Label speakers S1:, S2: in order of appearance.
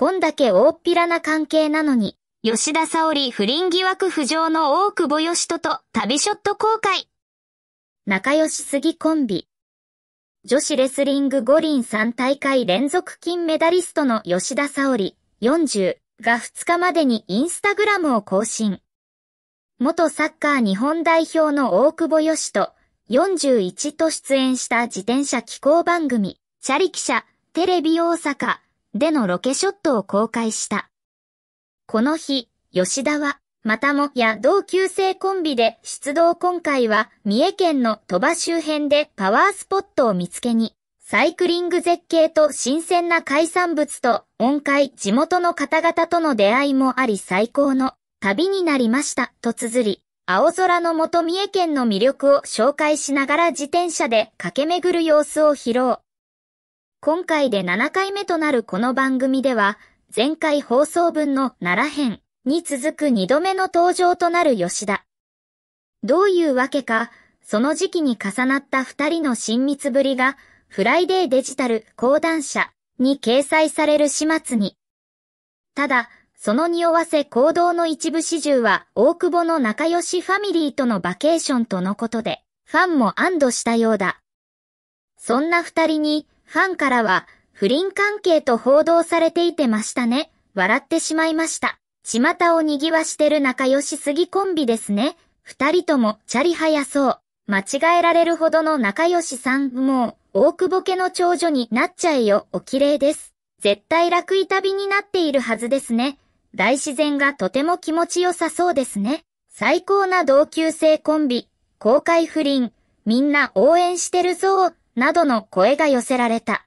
S1: こんだけ大っぴらな関係なのに、吉田沙織不倫疑惑浮上の大久保義人と旅ショット公開。仲良しすぎコンビ。女子レスリング五輪3大会連続金メダリストの吉田沙織40が2日までにインスタグラムを更新。元サッカー日本代表の大久保義人41と出演した自転車気候番組、チャリ記者、テレビ大阪、でのロケショットを公開した。この日、吉田は、またもや同級生コンビで出動今回は三重県の鳥羽周辺でパワースポットを見つけに、サイクリング絶景と新鮮な海産物と音階地元の方々との出会いもあり最高の旅になりましたと綴り、青空のもと三重県の魅力を紹介しながら自転車で駆け巡る様子を披露。今回で7回目となるこの番組では、前回放送分の奈良編に続く2度目の登場となる吉田。どういうわけか、その時期に重なった2人の親密ぶりが、フライデーデジタル講談社に掲載される始末に。ただ、その匂わせ行動の一部始終は、大久保の仲良しファミリーとのバケーションとのことで、ファンも安堵したようだ。そんな二人に、ファンからは、不倫関係と報道されていてましたね。笑ってしまいました。巷を賑わしてる仲良しすぎコンビですね。二人ともチャリ早そう。間違えられるほどの仲良しさん、もう、大久保家の長女になっちゃえよ、お綺麗です。絶対楽い旅になっているはずですね。大自然がとても気持ちよさそうですね。最高な同級生コンビ、公開不倫、みんな応援してるぞなどの声が寄せられた。